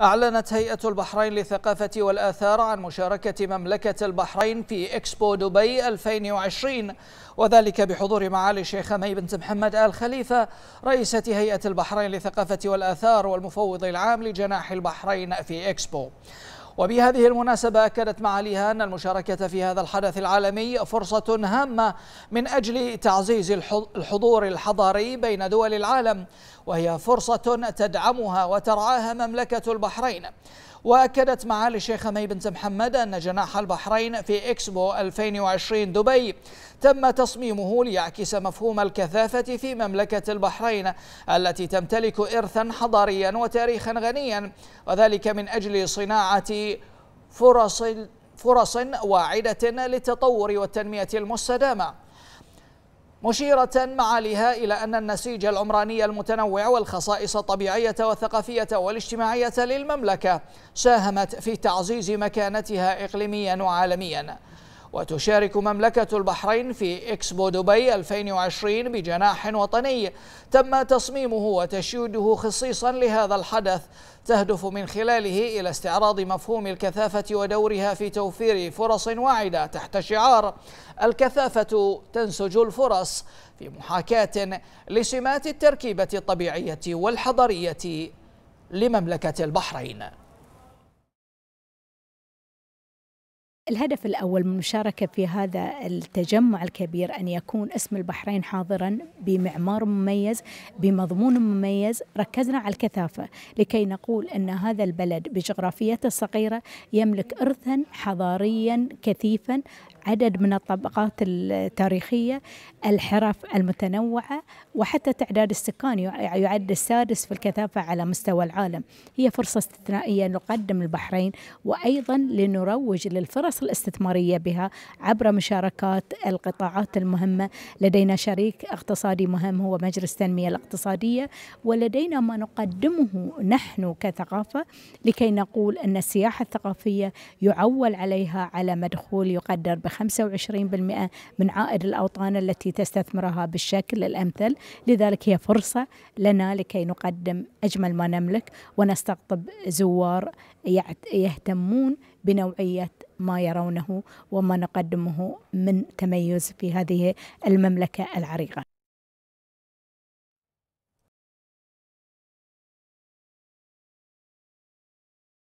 أعلنت هيئة البحرين للثقافة والآثار عن مشاركة مملكة البحرين في إكسبو دبي 2020 وذلك بحضور معالي الشيخ مي بنت محمد آل خليفة رئيسة هيئة البحرين للثقافة والآثار والمفوض العام لجناح البحرين في إكسبو وبهذه المناسبة أكدت معاليها أن المشاركة في هذا الحدث العالمي فرصة هامة من أجل تعزيز الحضور الحضاري بين دول العالم وهي فرصة تدعمها وترعاها مملكة البحرين وأكدت معالي الشيخة مي بنت محمد أن جناح البحرين في إكسبو 2020 دبي تم تصميمه ليعكس مفهوم الكثافة في مملكة البحرين التي تمتلك إرثا حضاريا وتاريخا غنيا وذلك من أجل صناعة فرص فرص واعدة للتطور والتنمية المستدامة مشيرة معاليها إلى أن النسيج العمراني المتنوع والخصائص الطبيعية والثقافية والاجتماعية للمملكة ساهمت في تعزيز مكانتها إقليميا وعالميا وتشارك مملكة البحرين في إكسبو دبي 2020 بجناح وطني تم تصميمه وتشييده خصيصا لهذا الحدث تهدف من خلاله إلى استعراض مفهوم الكثافة ودورها في توفير فرص واعدة تحت شعار الكثافة تنسج الفرص في محاكاة لسمات التركيبة الطبيعية والحضرية لمملكة البحرين الهدف الأول من المشاركة في هذا التجمع الكبير أن يكون اسم البحرين حاضرا بمعمار مميز بمضمون مميز ركزنا على الكثافة لكي نقول أن هذا البلد بجغرافيته الصغيرة يملك إرثا حضاريا كثيفا عدد من الطبقات التاريخية الحرف المتنوعة وحتى تعداد السكان يعد السادس في الكثافة على مستوى العالم هي فرصة استثنائية نقدم البحرين وأيضا لنروج للفرص الاستثمارية بها عبر مشاركات القطاعات المهمة لدينا شريك اقتصادي مهم هو مجلس التنمية الاقتصادية ولدينا ما نقدمه نحن كثقافة لكي نقول أن السياحة الثقافية يعول عليها على مدخول يقدر ب 25% من عائد الأوطان التي تستثمرها بالشكل الأمثل لذلك هي فرصة لنا لكي نقدم أجمل ما نملك ونستقطب زوار يهتمون بنوعية ما يرونه وما نقدمه من تميز في هذه المملكة العريقة